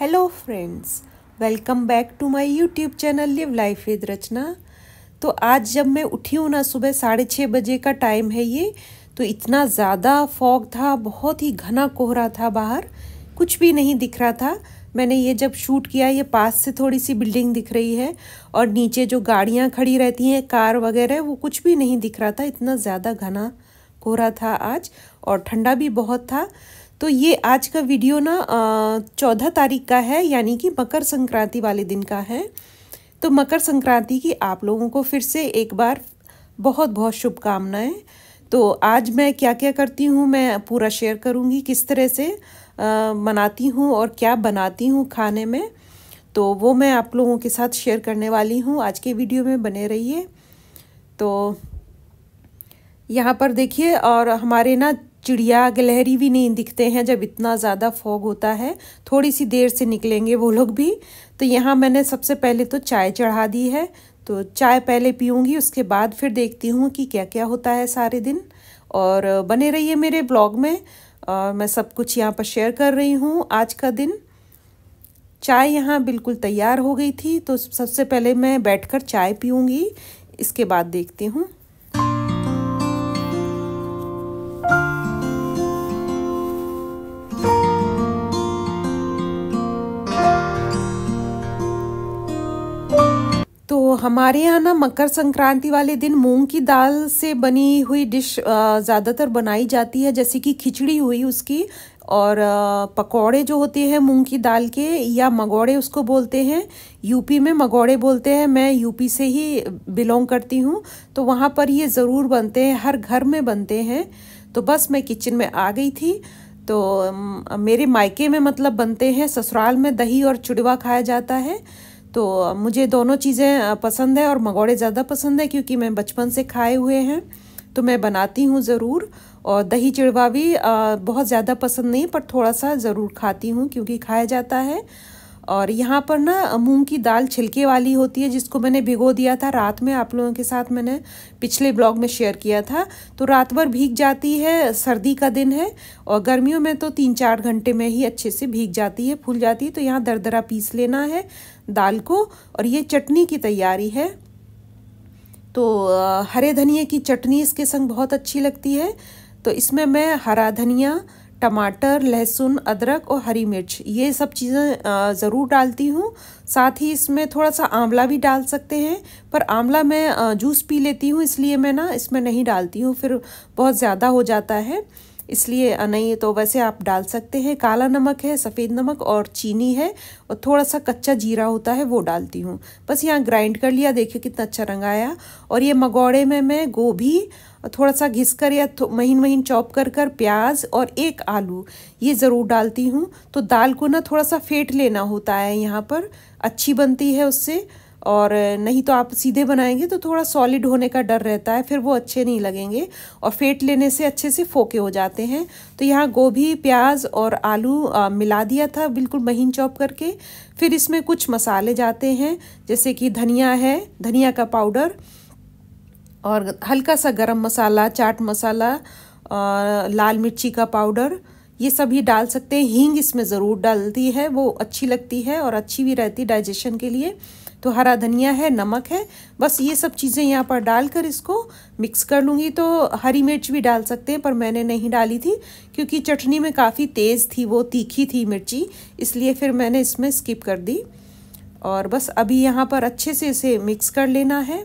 hello friends welcome back to my YouTube channel live life with Rachna तो आज जब मैं उठी हूँ ना सुबह साढ़े छः बजे का टाइम है ये तो इतना ज़्यादा फॉग था बहुत ही घना कोहरा था बाहर कुछ भी नहीं दिख रहा था मैंने ये जब शूट किया ये पास से थोड़ी सी बिल्डिंग दिख रही है और नीचे जो गाड़ियाँ खड़ी रहती हैं कार वगैरह वो कुछ भी नहीं दिख रहा था इतना ज़्यादा घना कोहरा था आज और ठंडा भी बहुत था तो ये आज का वीडियो ना चौदह तारीख का है यानी कि मकर संक्रांति वाले दिन का है तो मकर संक्रांति की आप लोगों को फिर से एक बार बहुत बहुत शुभकामनाएं तो आज मैं क्या क्या करती हूँ मैं पूरा शेयर करूँगी किस तरह से आ, मनाती हूँ और क्या बनाती हूँ खाने में तो वो मैं आप लोगों के साथ शेयर करने वाली हूँ आज के वीडियो में बने रहिए तो यहाँ पर देखिए और हमारे ना चिड़िया गलहरी भी नहीं दिखते हैं जब इतना ज़्यादा फॉग होता है थोड़ी सी देर से निकलेंगे वो लोग भी तो यहाँ मैंने सबसे पहले तो चाय चढ़ा दी है तो चाय पहले पीऊँगी उसके बाद फिर देखती हूँ कि क्या क्या होता है सारे दिन और बने रहिए मेरे ब्लॉग में आ, मैं सब कुछ यहाँ पर शेयर कर रही हूँ आज का दिन चाय यहाँ बिल्कुल तैयार हो गई थी तो सबसे पहले मैं बैठकर चाय पीऊँगी इसके बाद देखती हूँ तो हमारे यहाँ ना मकर संक्रांति वाले दिन मूंग की दाल से बनी हुई डिश ज़्यादातर बनाई जाती है जैसे कि खिचड़ी हुई उसकी और पकौड़े जो होते हैं मूंग की दाल के या मगौड़े उसको बोलते हैं यूपी में मगौड़े बोलते हैं मैं यूपी से ही बिलोंग करती हूँ तो वहाँ पर ये ज़रूर बनते हैं हर घर में बनते हैं तो बस मैं किचन में आ गई थी तो मेरे मायके में मतलब बनते हैं ससुराल में दही और चुड़वा खाया जाता है तो मुझे दोनों चीज़ें पसंद है और मगोड़े ज़्यादा पसंद है क्योंकि मैं बचपन से खाए हुए हैं तो मैं बनाती हूँ ज़रूर और दही चिड़वा भी बहुत ज़्यादा पसंद नहीं पर थोड़ा सा ज़रूर खाती हूँ क्योंकि खाया जाता है और यहाँ पर ना मूंग की दाल छिलके वाली होती है जिसको मैंने भिगो दिया था रात में आप लोगों के साथ मैंने पिछले ब्लॉग में शेयर किया था तो रात भर भीग जाती है सर्दी का दिन है और गर्मियों में तो तीन चार घंटे में ही अच्छे से भीग जाती है फूल जाती है तो यहाँ दरदरा पीस लेना है दाल को और ये चटनी की तैयारी है तो हरे धनिए की चटनी इसके संग बहुत अच्छी लगती है तो इसमें मैं हरा धनिया टमाटर लहसुन अदरक और हरी मिर्च ये सब चीज़ें ज़रूर डालती हूँ साथ ही इसमें थोड़ा सा आंवला भी डाल सकते हैं पर आंवला मैं जूस पी लेती हूँ इसलिए मैं ना इसमें नहीं डालती हूँ फिर बहुत ज़्यादा हो जाता है इसलिए नहीं तो वैसे आप डाल सकते हैं काला नमक है सफ़ेद नमक और चीनी है और थोड़ा सा कच्चा जीरा होता है वो डालती हूँ बस यहाँ ग्राइंड कर लिया देखिए कितना अच्छा रंग आया और ये मगौड़े में मैं गोभी थोड़ा सा घिस कर या महीन महीन चॉप कर कर प्याज और एक आलू ये ज़रूर डालती हूँ तो दाल को ना थोड़ा सा फेंट लेना होता है यहाँ पर अच्छी बनती है उससे और नहीं तो आप सीधे बनाएंगे तो थोड़ा सॉलिड होने का डर रहता है फिर वो अच्छे नहीं लगेंगे और फेट लेने से अच्छे से फोके हो जाते हैं तो यहाँ गोभी प्याज और आलू आ, मिला दिया था बिल्कुल महीन चॉप करके फिर इसमें कुछ मसाले जाते हैं जैसे कि धनिया है धनिया का पाउडर और हल्का सा गरम मसाला चाट मसाला आ, लाल मिर्ची का पाउडर ये सभी डाल सकते हैं हींग इसमें ज़रूर डालती है वो अच्छी लगती है और अच्छी भी रहती डाइजेशन के लिए तो हरा धनिया है नमक है बस ये सब चीज़ें यहाँ पर डालकर इसको मिक्स कर लूँगी तो हरी मिर्च भी डाल सकते हैं पर मैंने नहीं डाली थी क्योंकि चटनी में काफ़ी तेज़ थी वो तीखी थी मिर्ची इसलिए फिर मैंने इसमें स्किप कर दी और बस अभी यहाँ पर अच्छे से इसे मिक्स कर लेना है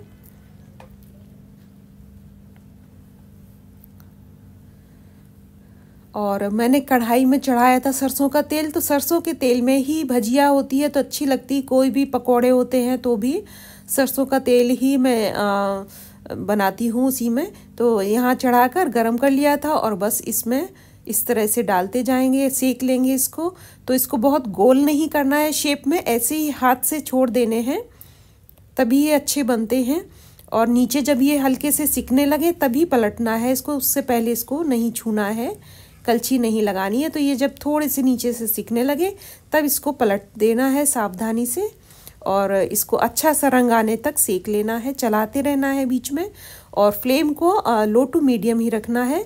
और मैंने कढ़ाई में चढ़ाया था सरसों का तेल तो सरसों के तेल में ही भजिया होती है तो अच्छी लगती कोई भी पकोड़े होते हैं तो भी सरसों का तेल ही मैं आ, बनाती हूँ उसी में तो यहाँ चढ़ा कर गर्म कर लिया था और बस इसमें इस तरह से डालते जाएंगे सेक लेंगे इसको तो इसको बहुत गोल नहीं करना है शेप में ऐसे ही हाथ से छोड़ देने हैं तभी ये अच्छे बनते हैं और नीचे जब ये हल्के से सिकने लगे तभी पलटना है इसको उससे पहले इसको नहीं छूना है कलछी नहीं लगानी है तो ये जब थोड़े से नीचे से सीखने लगे तब इसको पलट देना है सावधानी से और इसको अच्छा सा रंग आने तक सेक लेना है चलाते रहना है बीच में और फ्लेम को लो टू मीडियम ही रखना है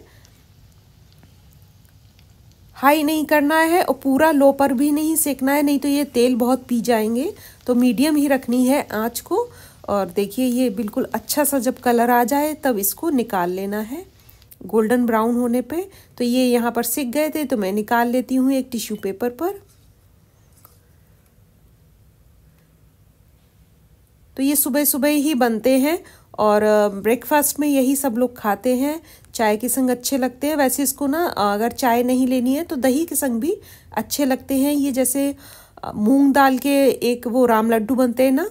हाई नहीं करना है और पूरा लो पर भी नहीं सेकना है नहीं तो ये तेल बहुत पी जाएंगे तो मीडियम ही रखनी है आँच को और देखिए ये बिल्कुल अच्छा सा जब कलर आ जाए तब इसको निकाल लेना है गोल्डन ब्राउन होने पे तो ये यहाँ पर सिक गए थे तो मैं निकाल लेती हूँ एक टिश्यू पेपर पर तो ये सुबह सुबह ही बनते हैं और ब्रेकफास्ट में यही सब लोग खाते हैं चाय के संग अच्छे लगते हैं वैसे इसको ना अगर चाय नहीं लेनी है तो दही के संग भी अच्छे लगते हैं ये जैसे मूंग दाल के एक वो राम लड्डू बनते हैं ना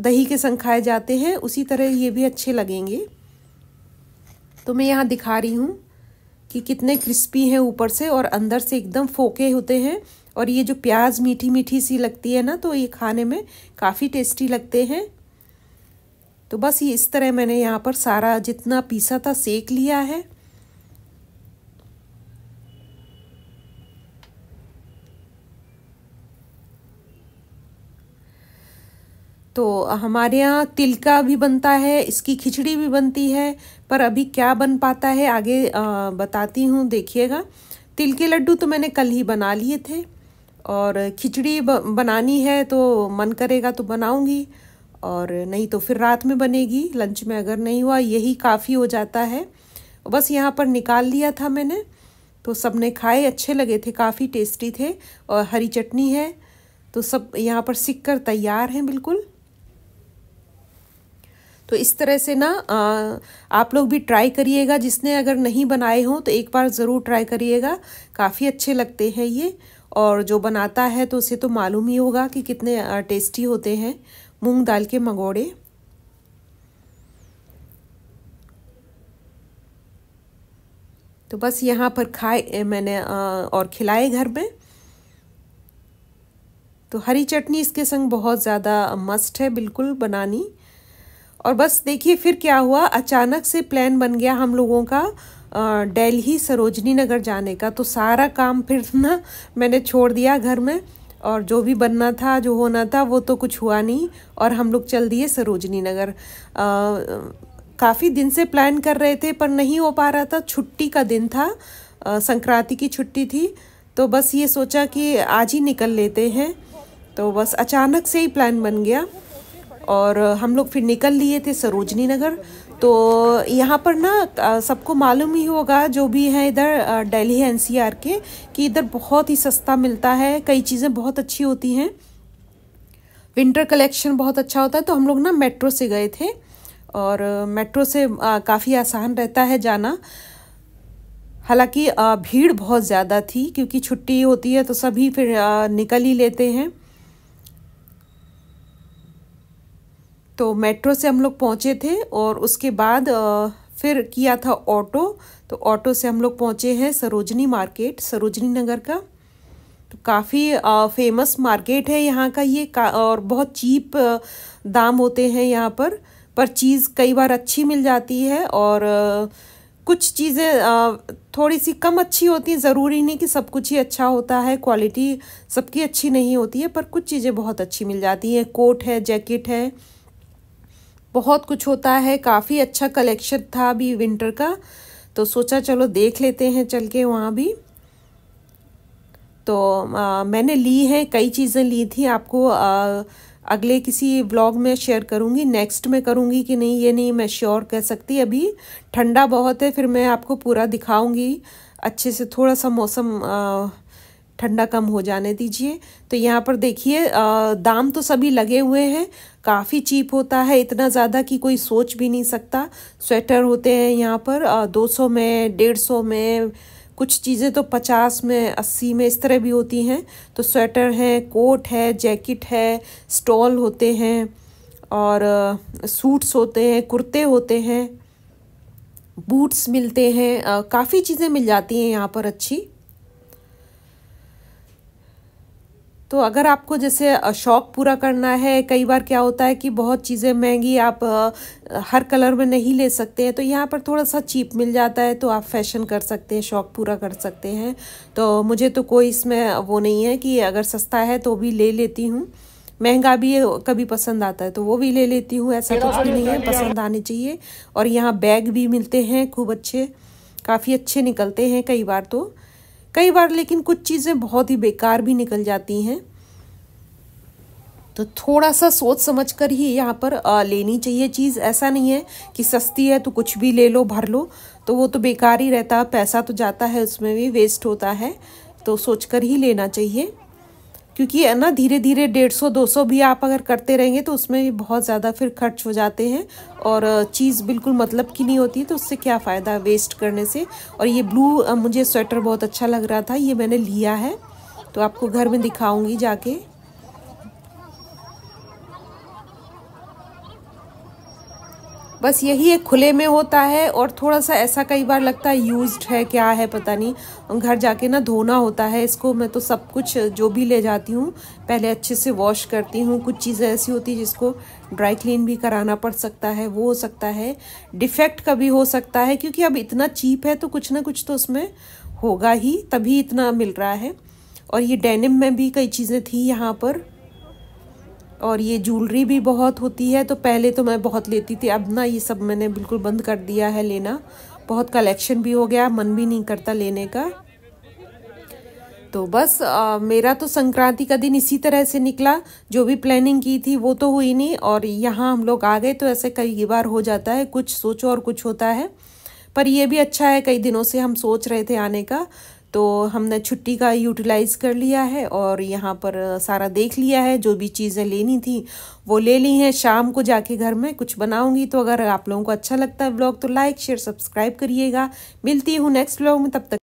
दही के संग खाए जाते हैं उसी तरह ये भी अच्छे लगेंगे तो मैं यहाँ दिखा रही हूँ कि कितने क्रिस्पी हैं ऊपर से और अंदर से एकदम फोके होते हैं और ये जो प्याज मीठी मीठी सी लगती है ना तो ये खाने में काफ़ी टेस्टी लगते हैं तो बस ये इस तरह मैंने यहाँ पर सारा जितना पीसा था सेक लिया है तो हमारे यहाँ तिल का भी बनता है इसकी खिचड़ी भी बनती है पर अभी क्या बन पाता है आगे आ, बताती हूँ देखिएगा तिल के लड्डू तो मैंने कल ही बना लिए थे और खिचड़ी बनानी है तो मन करेगा तो बनाऊँगी और नहीं तो फिर रात में बनेगी लंच में अगर नहीं हुआ यही काफ़ी हो जाता है बस यहाँ पर निकाल लिया था मैंने तो सब ने खाए अच्छे लगे थे काफ़ी टेस्टी थे और हरी चटनी है तो सब यहाँ पर सीख कर तैयार हैं बिल्कुल तो इस तरह से ना आ, आप लोग भी ट्राई करिएगा जिसने अगर नहीं बनाए हों तो एक बार ज़रूर ट्राई करिएगा काफ़ी अच्छे लगते हैं ये और जो बनाता है तो उसे तो मालूम ही होगा कि कितने टेस्टी होते हैं मूंग दाल के मंगोड़े तो बस यहाँ पर खाए मैंने और खिलाए घर में तो हरी चटनी इसके संग बहुत ज़्यादा मस्ट है बिल्कुल बनानी और बस देखिए फिर क्या हुआ अचानक से प्लान बन गया हम लोगों का दिल्ली सरोजनी नगर जाने का तो सारा काम फिर ना मैंने छोड़ दिया घर में और जो भी बनना था जो होना था वो तो कुछ हुआ नहीं और हम लोग चल दिए सरोजनी नगर काफ़ी दिन से प्लान कर रहे थे पर नहीं हो पा रहा था छुट्टी का दिन था संक्रांति की छुट्टी थी तो बस ये सोचा कि आज ही निकल लेते हैं तो बस अचानक से ही प्लान बन गया और हम लोग फिर निकल लिए थे सरोजनी नगर तो यहाँ पर ना सबको मालूम ही होगा जो भी है इधर दिल्ली एनसीआर के कि इधर बहुत ही सस्ता मिलता है कई चीज़ें बहुत अच्छी होती हैं विंटर कलेक्शन बहुत अच्छा होता है तो हम लोग ना मेट्रो से गए थे और मेट्रो से काफ़ी आसान रहता है जाना हालांकि भीड़ बहुत ज़्यादा थी क्योंकि छुट्टी होती है तो सभी फिर निकल ही लेते हैं तो मेट्रो से हम लोग पहुँचे थे और उसके बाद फिर किया था ऑटो तो ऑटो से हम लोग पहुँचे हैं सरोजनी मार्केट सरोजनी नगर का तो काफ़ी फेमस मार्केट है यहाँ का ये का और बहुत चीप दाम होते हैं यहाँ पर पर चीज़ कई बार अच्छी मिल जाती है और कुछ चीज़ें थोड़ी सी कम अच्छी होती हैं ज़रूरी नहीं कि सब कुछ ही अच्छा होता है क्वालिटी सबकी अच्छी नहीं होती है पर कुछ चीज़ें बहुत अच्छी मिल जाती हैं कोट है जैकेट है बहुत कुछ होता है काफ़ी अच्छा कलेक्शन था अभी विंटर का तो सोचा चलो देख लेते हैं चल के वहाँ भी तो आ, मैंने ली है कई चीज़ें ली थी आपको आ, अगले किसी ब्लॉग में शेयर करूँगी नेक्स्ट में करूँगी कि नहीं ये नहीं मैं श्योर कह सकती अभी ठंडा बहुत है फिर मैं आपको पूरा दिखाऊँगी अच्छे से थोड़ा सा मौसम आ, ठंडा कम हो जाने दीजिए तो यहाँ पर देखिए दाम तो सभी लगे हुए हैं काफ़ी चीप होता है इतना ज़्यादा कि कोई सोच भी नहीं सकता स्वेटर होते हैं यहाँ पर दो सौ में डेढ़ सौ में कुछ चीज़ें तो पचास में अस्सी में इस तरह भी होती हैं तो स्वेटर हैं कोट है जैकेट है स्टॉल होते हैं और सूट्स होते हैं कुर्ते होते हैं बूट्स मिलते हैं काफ़ी चीज़ें मिल जाती हैं यहाँ पर अच्छी तो अगर आपको जैसे शौक़ पूरा करना है कई बार क्या होता है कि बहुत चीज़ें महंगी आप हर कलर में नहीं ले सकते हैं तो यहाँ पर थोड़ा सा चीप मिल जाता है तो आप फैशन कर सकते हैं शौक़ पूरा कर सकते हैं तो मुझे तो कोई इसमें वो नहीं है कि अगर सस्ता है तो भी ले लेती हूँ महंगा भी कभी पसंद आता है तो वो भी ले लेती हूँ ऐसा कुछ भी नहीं है पसंद आने चाहिए और यहाँ बैग भी मिलते हैं खूब अच्छे काफ़ी अच्छे निकलते हैं कई बार तो कई बार लेकिन कुछ चीज़ें बहुत ही बेकार भी निकल जाती हैं तो थोड़ा सा सोच समझ कर ही यहाँ पर लेनी चाहिए चीज़ ऐसा नहीं है कि सस्ती है तो कुछ भी ले लो भर लो तो वो तो बेकार ही रहता पैसा तो जाता है उसमें भी वेस्ट होता है तो सोच कर ही लेना चाहिए क्योंकि है ना धीरे धीरे डेढ़ सौ दो सौ भी आप अगर करते रहेंगे तो उसमें भी बहुत ज़्यादा फिर खर्च हो जाते हैं और चीज़ बिल्कुल मतलब की नहीं होती तो उससे क्या फ़ायदा वेस्ट करने से और ये ब्लू मुझे स्वेटर बहुत अच्छा लग रहा था ये मैंने लिया है तो आपको घर में दिखाऊंगी जाके बस यही एक खुले में होता है और थोड़ा सा ऐसा कई बार लगता है यूज्ड है क्या है पता नहीं घर जाके ना धोना होता है इसको मैं तो सब कुछ जो भी ले जाती हूँ पहले अच्छे से वॉश करती हूँ कुछ चीज़ें ऐसी होती है जिसको ड्राई क्लीन भी कराना पड़ सकता है वो हो सकता है डिफेक्ट का भी हो सकता है क्योंकि अब इतना चीप है तो कुछ ना कुछ तो उसमें होगा ही तभी इतना मिल रहा है और ये डेनिम में भी कई चीज़ें थी यहाँ पर और ये जूलरी भी बहुत होती है तो पहले तो मैं बहुत लेती थी अब ना ये सब मैंने बिल्कुल बंद कर दिया है लेना बहुत कलेक्शन भी हो गया मन भी नहीं करता लेने का तो बस आ, मेरा तो संक्रांति का दिन इसी तरह से निकला जो भी प्लानिंग की थी वो तो हुई नहीं और यहाँ हम लोग आ गए तो ऐसे कई बार हो जाता है कुछ सोचो और कुछ होता है पर ये भी अच्छा है कई दिनों से हम सोच रहे थे आने का तो हमने छुट्टी का यूटिलाइज़ कर लिया है और यहाँ पर सारा देख लिया है जो भी चीज़ें लेनी थी वो ले ली हैं शाम को जाके घर में कुछ बनाऊँगी तो अगर आप लोगों को अच्छा लगता है ब्लॉग तो लाइक शेयर सब्सक्राइब करिएगा मिलती हूँ नेक्स्ट ब्लॉग में तब तक